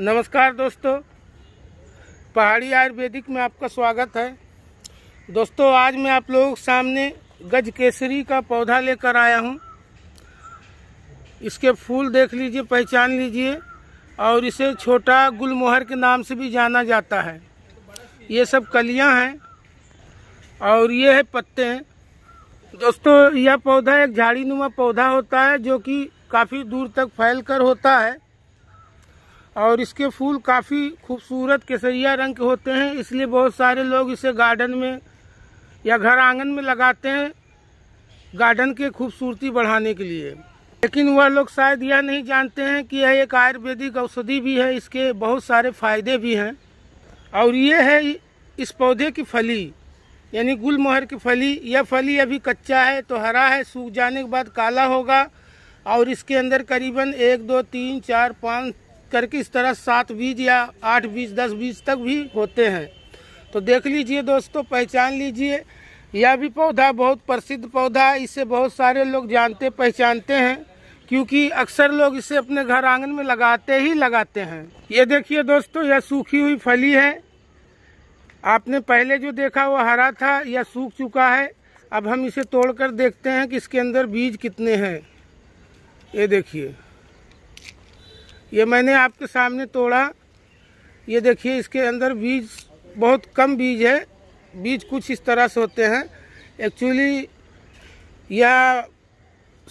नमस्कार दोस्तों पहाड़ी आयुर्वेदिक में आपका स्वागत है दोस्तों आज मैं आप लोगों के सामने गज केसरी का पौधा लेकर आया हूं इसके फूल देख लीजिए पहचान लीजिए और इसे छोटा गुलमोहर के नाम से भी जाना जाता है ये सब कलियां हैं और ये है पत्ते हैं दोस्तों यह पौधा एक झाड़ी नुमा पौधा होता है जो कि काफ़ी दूर तक फैल कर होता है और इसके फूल काफ़ी खूबसूरत केसरिया रंग के होते हैं इसलिए बहुत सारे लोग इसे गार्डन में या घर आंगन में लगाते हैं गार्डन के खूबसूरती बढ़ाने के लिए लेकिन वह लोग शायद यह नहीं जानते हैं कि यह एक आयुर्वेदिक औषधि भी है इसके बहुत सारे फायदे भी हैं और ये है इस पौधे की फली यानी गुलमोहर की फली यह फली अभी कच्चा है तो हरा है सूख जाने के बाद काला होगा और इसके अंदर करीबन एक दो तीन चार पाँच करके इस तरह सात बीज या आठ बीज दस बीज तक भी होते हैं तो देख लीजिए दोस्तों पहचान लीजिए यह भी पौधा बहुत प्रसिद्ध पौधा है इसे बहुत सारे लोग जानते पहचानते हैं क्योंकि अक्सर लोग इसे अपने घर आंगन में लगाते ही लगाते हैं ये देखिए दोस्तों यह सूखी हुई फली है आपने पहले जो देखा वो हरा था यह सूख चुका है अब हम इसे तोड़कर देखते हैं कि इसके अंदर बीज कितने हैं ये देखिए ये मैंने आपके सामने तोड़ा ये देखिए इसके अंदर बीज बहुत कम बीज है बीज कुछ इस तरह से होते हैं एक्चुअली यह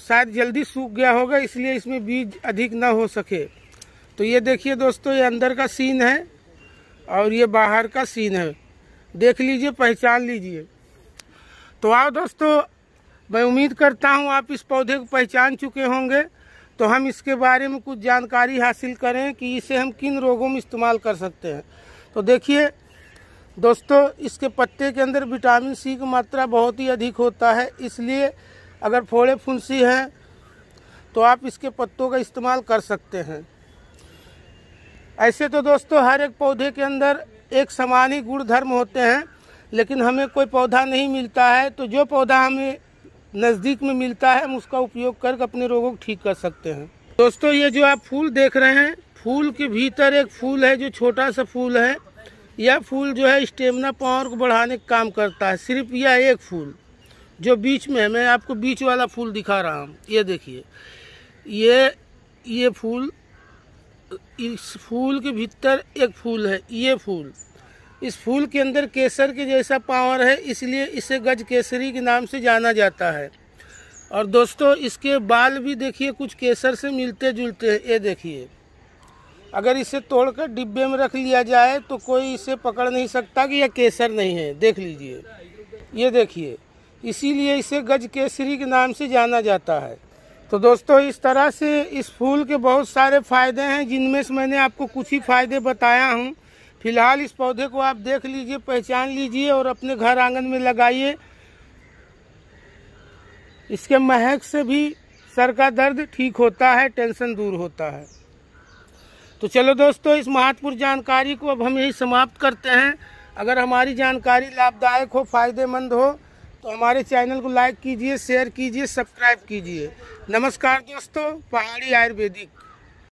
शायद जल्दी सूख गया होगा इसलिए इसमें बीज अधिक ना हो सके तो ये देखिए दोस्तों ये अंदर का सीन है और ये बाहर का सीन है देख लीजिए पहचान लीजिए तो आओ दोस्तों मैं उम्मीद करता हूँ आप इस पौधे को पहचान चुके होंगे तो हम इसके बारे में कुछ जानकारी हासिल करें कि इसे हम किन रोगों में इस्तेमाल कर सकते हैं तो देखिए दोस्तों इसके पत्ते के अंदर विटामिन सी की मात्रा बहुत ही अधिक होता है इसलिए अगर फोड़े फुंसी हैं तो आप इसके पत्तों का इस्तेमाल कर सकते हैं ऐसे तो दोस्तों हर एक पौधे के अंदर एक समान ही गुणधर्म होते हैं लेकिन हमें कोई पौधा नहीं मिलता है तो जो पौधा हमें नज़दीक में मिलता है हम उसका उपयोग कर अपने रोगों को ठीक कर सकते हैं दोस्तों ये जो आप फूल देख रहे हैं फूल के भीतर एक फूल है जो छोटा सा फूल है यह फूल जो है स्टेमिना पावर को बढ़ाने का काम करता है सिर्फ यह एक फूल जो बीच में है मैं आपको बीच वाला फूल दिखा रहा हूँ ये देखिए ये ये फूल इस फूल के भीतर एक फूल है ये फूल इस फूल के अंदर केसर के जैसा पावर है इसलिए इसे गज केसरी के नाम से जाना जाता है और दोस्तों इसके बाल भी देखिए कुछ केसर से मिलते जुलते हैं ये देखिए अगर इसे तोड़कर डिब्बे में रख लिया जाए तो कोई इसे पकड़ नहीं सकता कि यह केसर नहीं है देख लीजिए ये देखिए इसीलिए इसे गज केसरी के नाम से जाना जाता है तो दोस्तों इस तरह से इस फूल के बहुत सारे फ़ायदे हैं जिनमें से मैंने आपको कुछ ही फ़ायदे बताया हूँ फिलहाल इस पौधे को आप देख लीजिए पहचान लीजिए और अपने घर आंगन में लगाइए इसके महक से भी सर का दर्द ठीक होता है टेंशन दूर होता है तो चलो दोस्तों इस महत्वपूर्ण जानकारी को अब हम यही समाप्त करते हैं अगर हमारी जानकारी लाभदायक हो फायदेमंद हो तो हमारे चैनल को लाइक कीजिए शेयर कीजिए सब्सक्राइब कीजिए नमस्कार दोस्तों पहाड़ी आयुर्वेदिक